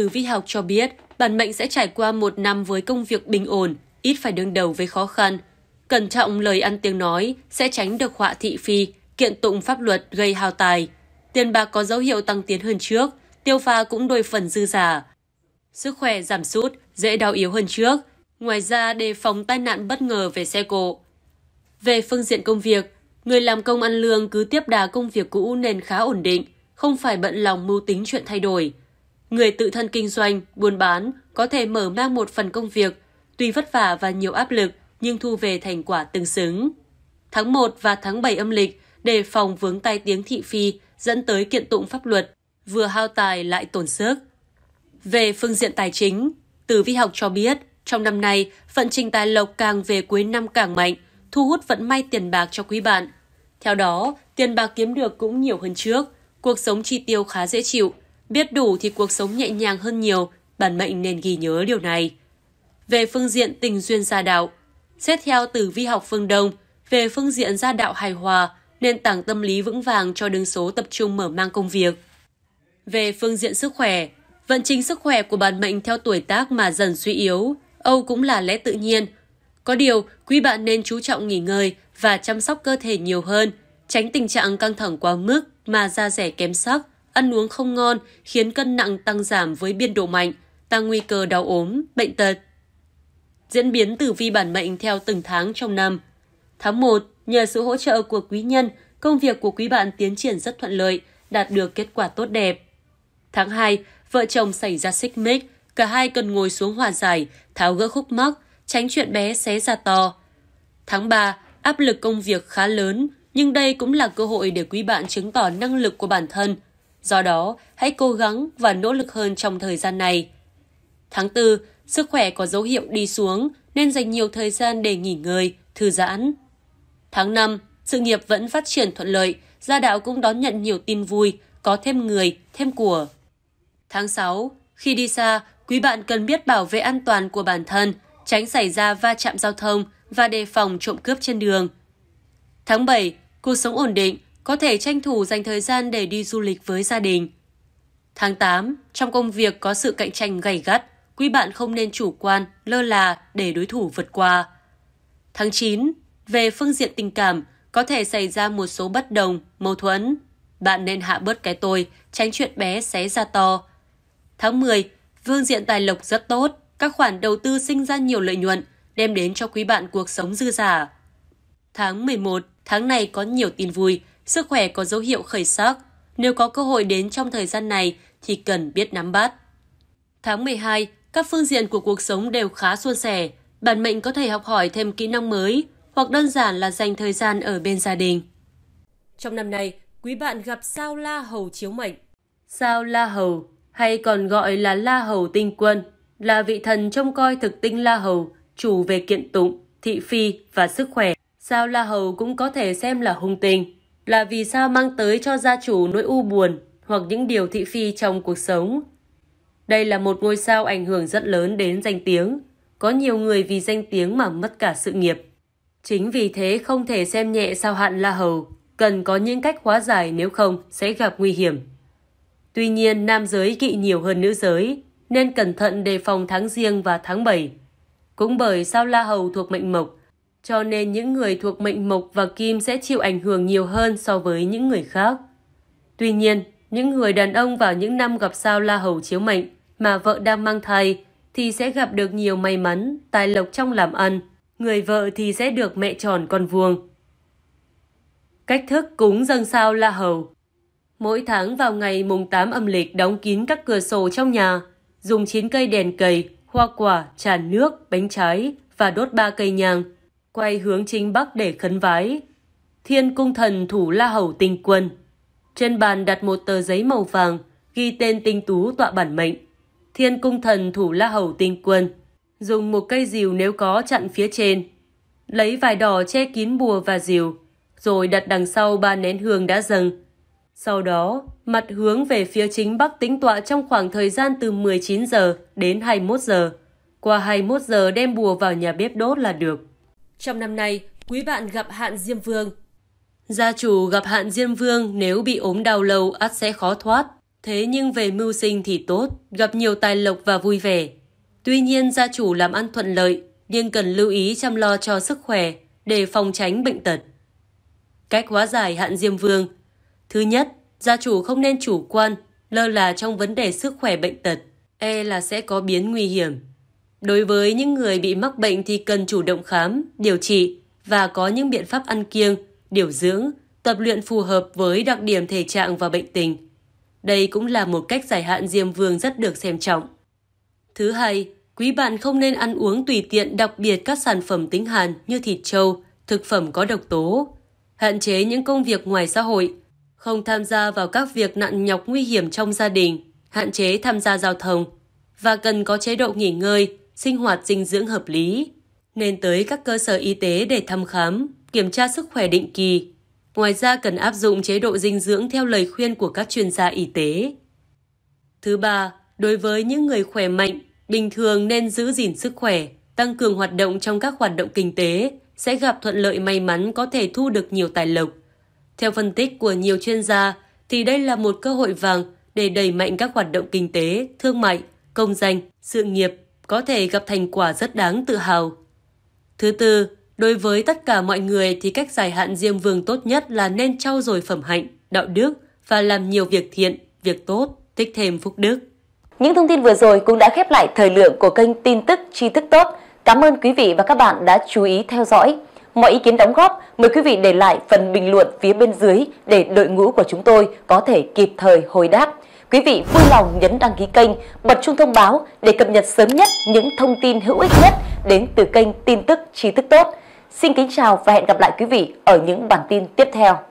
Tử vi học cho biết, bản mệnh sẽ trải qua một năm với công việc bình ổn, ít phải đương đầu với khó khăn. Cẩn trọng lời ăn tiếng nói sẽ tránh được họa thị phi, kiện tụng pháp luật gây hao tài. Tiền bạc có dấu hiệu tăng tiến hơn trước, tiêu pha cũng đôi phần dư giả. Sức khỏe giảm sút, dễ đau yếu hơn trước. Ngoài ra, đề phòng tai nạn bất ngờ về xe cộ. Về phương diện công việc, người làm công ăn lương cứ tiếp đà công việc cũ nên khá ổn định, không phải bận lòng mưu tính chuyện thay đổi. Người tự thân kinh doanh, buôn bán có thể mở mang một phần công việc, tuy vất vả và nhiều áp lực nhưng thu về thành quả tương xứng. Tháng 1 và tháng 7 âm lịch, đề phòng vướng tay tiếng thị phi dẫn tới kiện tụng pháp luật, vừa hao tài lại tổn sức. Về phương diện tài chính, Tử Vi học cho biết, trong năm nay, vận trình tài lộc càng về cuối năm càng mạnh, thu hút vận may tiền bạc cho quý bạn. Theo đó, tiền bạc kiếm được cũng nhiều hơn trước, cuộc sống chi tiêu khá dễ chịu, Biết đủ thì cuộc sống nhẹ nhàng hơn nhiều, bản mệnh nên ghi nhớ điều này. Về phương diện tình duyên gia đạo, xét theo tử vi học phương Đông, về phương diện gia đạo hài hòa, nên tảng tâm lý vững vàng cho đứng số tập trung mở mang công việc. Về phương diện sức khỏe, vận trình sức khỏe của bản mệnh theo tuổi tác mà dần suy yếu, Âu cũng là lẽ tự nhiên. Có điều, quý bạn nên chú trọng nghỉ ngơi và chăm sóc cơ thể nhiều hơn, tránh tình trạng căng thẳng quá mức mà da rẻ kém sắc, ăn uống không ngon khiến cân nặng tăng giảm với biên độ mạnh, tăng nguy cơ đau ốm, bệnh tật. Diễn biến tử vi bản mệnh theo từng tháng trong năm. Tháng 1, nhờ sự hỗ trợ của quý nhân, công việc của quý bạn tiến triển rất thuận lợi, đạt được kết quả tốt đẹp. Tháng 2, vợ chồng xảy ra xích mích, cả hai cần ngồi xuống hòa giải, tháo gỡ khúc mắc, tránh chuyện bé xé ra to. Tháng 3, áp lực công việc khá lớn, nhưng đây cũng là cơ hội để quý bạn chứng tỏ năng lực của bản thân – Do đó, hãy cố gắng và nỗ lực hơn trong thời gian này. Tháng 4, sức khỏe có dấu hiệu đi xuống nên dành nhiều thời gian để nghỉ ngơi, thư giãn. Tháng 5, sự nghiệp vẫn phát triển thuận lợi, gia đạo cũng đón nhận nhiều tin vui, có thêm người, thêm của. Tháng 6, khi đi xa, quý bạn cần biết bảo vệ an toàn của bản thân, tránh xảy ra va chạm giao thông và đề phòng trộm cướp trên đường. Tháng 7, cuộc sống ổn định, có thể tranh thủ dành thời gian để đi du lịch với gia đình. Tháng 8, trong công việc có sự cạnh tranh gay gắt, quý bạn không nên chủ quan, lơ là để đối thủ vượt qua. Tháng 9, về phương diện tình cảm, có thể xảy ra một số bất đồng, mâu thuẫn. Bạn nên hạ bớt cái tôi, tránh chuyện bé xé ra to. Tháng 10, phương diện tài lộc rất tốt, các khoản đầu tư sinh ra nhiều lợi nhuận, đem đến cho quý bạn cuộc sống dư giả. Tháng 11, tháng này có nhiều tin vui, Sức khỏe có dấu hiệu khởi sắc. Nếu có cơ hội đến trong thời gian này thì cần biết nắm bắt. Tháng 12, các phương diện của cuộc sống đều khá suôn sẻ. Bản mệnh có thể học hỏi thêm kỹ năng mới hoặc đơn giản là dành thời gian ở bên gia đình. Trong năm nay, quý bạn gặp sao La Hầu chiếu mệnh. Sao La Hầu hay còn gọi là La Hầu Tinh Quân là vị thần trông coi thực tinh La Hầu, chủ về kiện tụng, thị phi và sức khỏe. Sao La Hầu cũng có thể xem là hung tinh là vì sao mang tới cho gia chủ nỗi u buồn hoặc những điều thị phi trong cuộc sống. Đây là một ngôi sao ảnh hưởng rất lớn đến danh tiếng. Có nhiều người vì danh tiếng mà mất cả sự nghiệp. Chính vì thế không thể xem nhẹ sao hạn La Hầu, cần có những cách hóa giải nếu không sẽ gặp nguy hiểm. Tuy nhiên, nam giới kỵ nhiều hơn nữ giới, nên cẩn thận đề phòng tháng riêng và tháng 7. Cũng bởi sao La Hầu thuộc mệnh mộc, cho nên những người thuộc mệnh mộc và kim sẽ chịu ảnh hưởng nhiều hơn so với những người khác. Tuy nhiên, những người đàn ông vào những năm gặp sao la hầu chiếu mệnh mà vợ đang mang thai thì sẽ gặp được nhiều may mắn, tài lộc trong làm ăn, người vợ thì sẽ được mẹ tròn con vuông. Cách thức cúng dâng sao la hầu Mỗi tháng vào ngày mùng 8 âm lịch đóng kín các cửa sổ trong nhà, dùng 9 cây đèn cầy, hoa quả, tràn nước, bánh trái và đốt 3 cây nhang – quay hướng chính bắc để khấn vái. Thiên cung thần thủ la hầu tinh quân. Trên bàn đặt một tờ giấy màu vàng, ghi tên tinh tú tọa bản mệnh. Thiên cung thần thủ la hầu tinh quân. Dùng một cây rìu nếu có chặn phía trên. Lấy vải đỏ che kín bùa và rìu, rồi đặt đằng sau ba nén hương đã dâng. Sau đó, mặt hướng về phía chính bắc tính tọa trong khoảng thời gian từ 19 giờ đến 21 giờ. Qua 21 giờ đem bùa vào nhà bếp đốt là được. Trong năm nay, quý bạn gặp hạn Diêm Vương. Gia chủ gặp hạn Diêm Vương nếu bị ốm đau lâu ắt sẽ khó thoát. Thế nhưng về mưu sinh thì tốt, gặp nhiều tài lộc và vui vẻ. Tuy nhiên gia chủ làm ăn thuận lợi nhưng cần lưu ý chăm lo cho sức khỏe để phòng tránh bệnh tật. Cách hóa giải hạn Diêm Vương Thứ nhất, gia chủ không nên chủ quan, lơ là trong vấn đề sức khỏe bệnh tật, e là sẽ có biến nguy hiểm. Đối với những người bị mắc bệnh thì cần chủ động khám, điều trị và có những biện pháp ăn kiêng, điều dưỡng, tập luyện phù hợp với đặc điểm thể trạng và bệnh tình. Đây cũng là một cách giải hạn diêm vương rất được xem trọng. Thứ hai, quý bạn không nên ăn uống tùy tiện đặc biệt các sản phẩm tính hàn như thịt trâu, thực phẩm có độc tố. Hạn chế những công việc ngoài xã hội, không tham gia vào các việc nặng nhọc nguy hiểm trong gia đình, hạn chế tham gia giao thông và cần có chế độ nghỉ ngơi, sinh hoạt dinh dưỡng hợp lý, nên tới các cơ sở y tế để thăm khám, kiểm tra sức khỏe định kỳ. Ngoài ra cần áp dụng chế độ dinh dưỡng theo lời khuyên của các chuyên gia y tế. Thứ ba, đối với những người khỏe mạnh, bình thường nên giữ gìn sức khỏe, tăng cường hoạt động trong các hoạt động kinh tế, sẽ gặp thuận lợi may mắn có thể thu được nhiều tài lộc. Theo phân tích của nhiều chuyên gia, thì đây là một cơ hội vàng để đẩy mạnh các hoạt động kinh tế, thương mại, công danh, sự nghiệp có thể gặp thành quả rất đáng tự hào. Thứ tư, đối với tất cả mọi người thì cách giải hạn diêm vương tốt nhất là nên trau dồi phẩm hạnh, đạo đức và làm nhiều việc thiện, việc tốt, tích thêm phúc đức. Những thông tin vừa rồi cũng đã khép lại thời lượng của kênh tin tức tri thức tốt. Cảm ơn quý vị và các bạn đã chú ý theo dõi. Mọi ý kiến đóng góp, mời quý vị để lại phần bình luận phía bên dưới để đội ngũ của chúng tôi có thể kịp thời hồi đáp. Quý vị vui lòng nhấn đăng ký kênh, bật chuông thông báo để cập nhật sớm nhất những thông tin hữu ích nhất đến từ kênh tin tức trí thức tốt. Xin kính chào và hẹn gặp lại quý vị ở những bản tin tiếp theo.